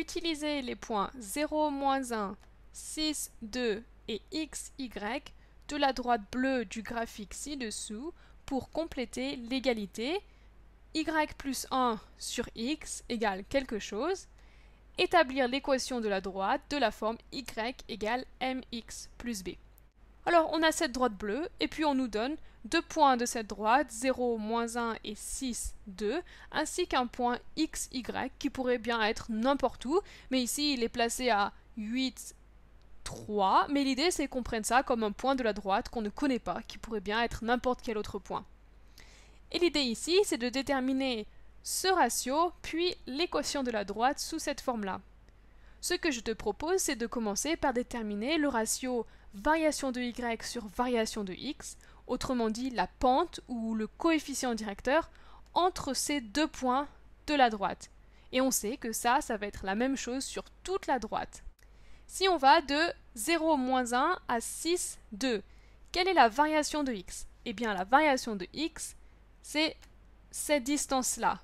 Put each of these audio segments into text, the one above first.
Utiliser les points 0, 1, 6, 2 et x, y de la droite bleue du graphique ci-dessous pour compléter l'égalité y plus 1 sur x égale quelque chose, établir l'équation de la droite de la forme y égale mx plus b. Alors on a cette droite bleue, et puis on nous donne deux points de cette droite, 0, moins 1 et 6, 2, ainsi qu'un point x, y, qui pourrait bien être n'importe où, mais ici il est placé à 8, 3, mais l'idée c'est qu'on prenne ça comme un point de la droite qu'on ne connaît pas, qui pourrait bien être n'importe quel autre point. Et l'idée ici, c'est de déterminer ce ratio, puis l'équation de la droite sous cette forme-là. Ce que je te propose, c'est de commencer par déterminer le ratio variation de y sur variation de x, autrement dit la pente ou le coefficient directeur, entre ces deux points de la droite. Et on sait que ça, ça va être la même chose sur toute la droite. Si on va de 0, 1 à 6, 2, quelle est la variation de x Eh bien la variation de x, c'est cette distance-là.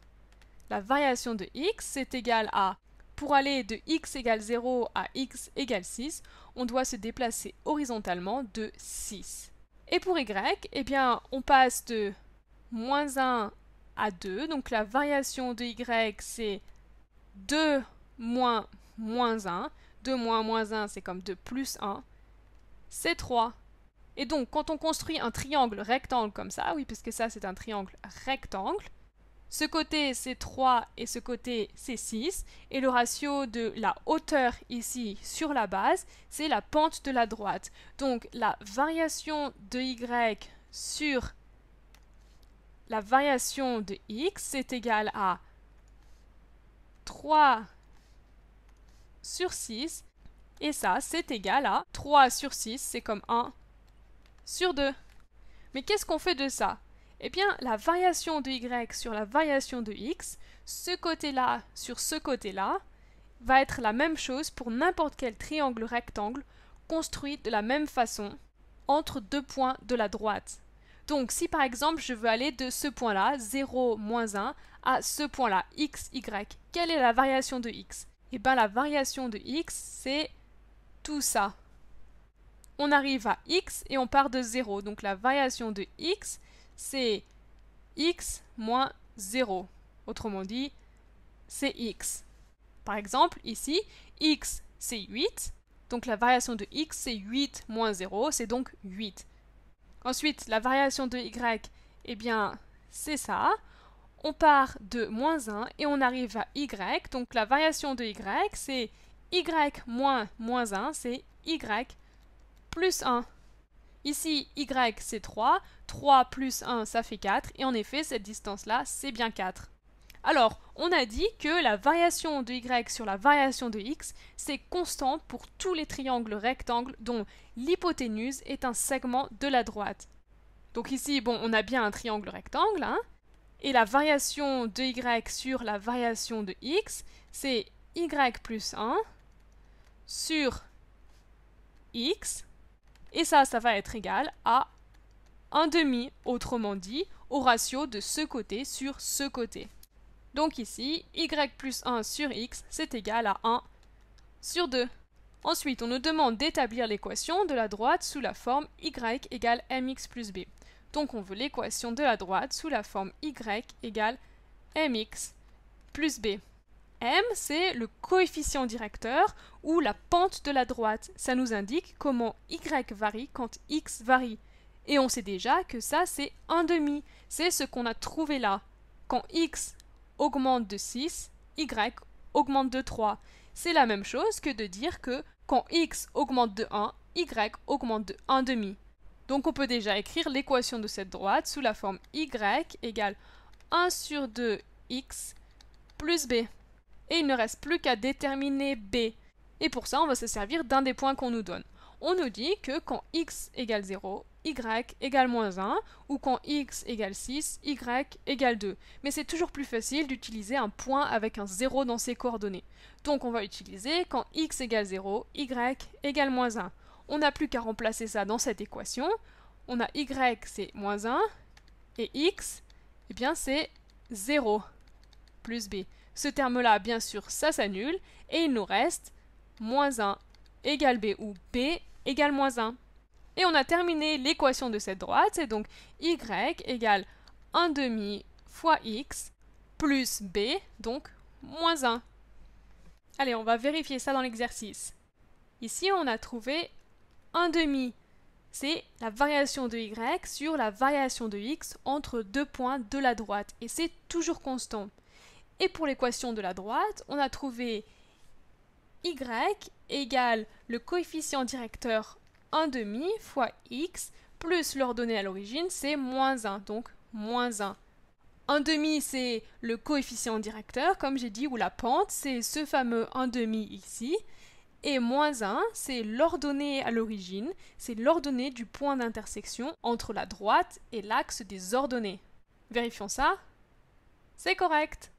La variation de x, c'est égal à pour aller de x égale 0 à x égale 6, on doit se déplacer horizontalement de 6. Et pour y, eh bien, on passe de moins 1 à 2. Donc la variation de y, c'est 2 moins moins 1. 2 moins moins 1, c'est comme 2 plus 1. C'est 3. Et donc, quand on construit un triangle rectangle comme ça, oui, puisque ça, c'est un triangle rectangle, ce côté c'est 3 et ce côté c'est 6. Et le ratio de la hauteur ici sur la base, c'est la pente de la droite. Donc la variation de y sur la variation de x, c'est égal à 3 sur 6. Et ça, c'est égal à 3 sur 6, c'est comme 1 sur 2. Mais qu'est-ce qu'on fait de ça eh bien, la variation de y sur la variation de x, ce côté-là sur ce côté-là, va être la même chose pour n'importe quel triangle rectangle construit de la même façon entre deux points de la droite. Donc si par exemple je veux aller de ce point-là, 0, moins 1, à ce point-là, x, y, quelle est la variation de x Eh bien la variation de x, c'est tout ça. On arrive à x et on part de 0. Donc la variation de x, c'est x moins 0. Autrement dit, c'est x. Par exemple, ici, x c'est 8, donc la variation de x c'est 8 moins 0, c'est donc 8. Ensuite, la variation de y, eh bien, c'est ça. On part de moins 1 et on arrive à y, donc la variation de y c'est y moins moins 1, c'est y plus 1. Ici, y, c'est 3. 3 plus 1, ça fait 4. Et en effet, cette distance-là, c'est bien 4. Alors, on a dit que la variation de y sur la variation de x, c'est constante pour tous les triangles rectangles dont l'hypoténuse est un segment de la droite. Donc ici, bon, on a bien un triangle rectangle, hein, et la variation de y sur la variation de x, c'est y plus 1 sur x et ça, ça va être égal à 1 demi, autrement dit, au ratio de ce côté sur ce côté. Donc ici, y plus 1 sur x, c'est égal à 1 sur 2. Ensuite, on nous demande d'établir l'équation de la droite sous la forme y égale mx plus b. Donc on veut l'équation de la droite sous la forme y égale mx plus b. M, c'est le coefficient directeur ou la pente de la droite. Ça nous indique comment Y varie quand X varie. Et on sait déjà que ça, c'est 1 demi. C'est ce qu'on a trouvé là. Quand X augmente de 6, Y augmente de 3. C'est la même chose que de dire que quand X augmente de 1, Y augmente de 1 demi. Donc on peut déjà écrire l'équation de cette droite sous la forme Y égale 1 sur 2X plus B et il ne reste plus qu'à déterminer B. Et pour ça, on va se servir d'un des points qu'on nous donne. On nous dit que quand x égale 0, y égale moins 1, ou quand x égale 6, y égale 2. Mais c'est toujours plus facile d'utiliser un point avec un 0 dans ses coordonnées. Donc on va utiliser quand x égale 0, y égale moins 1. On n'a plus qu'à remplacer ça dans cette équation. On a y c'est moins 1, et x, eh bien c'est 0 plus b. Ce terme-là, bien sûr, ça s'annule, et il nous reste moins 1 égale b ou b égale moins 1. Et on a terminé l'équation de cette droite, c'est donc y égale 1 demi fois x plus b, donc moins 1. Allez, on va vérifier ça dans l'exercice. Ici, on a trouvé 1 demi. C'est la variation de y sur la variation de x entre deux points de la droite. Et c'est toujours constant. Et pour l'équation de la droite, on a trouvé y égale le coefficient directeur 1,5 fois x plus l'ordonnée à l'origine, c'est moins 1, donc moins 1. demi c'est le coefficient directeur, comme j'ai dit, ou la pente, c'est ce fameux 1,5 ici. Et moins 1, c'est l'ordonnée à l'origine, c'est l'ordonnée du point d'intersection entre la droite et l'axe des ordonnées. Vérifions ça. C'est correct.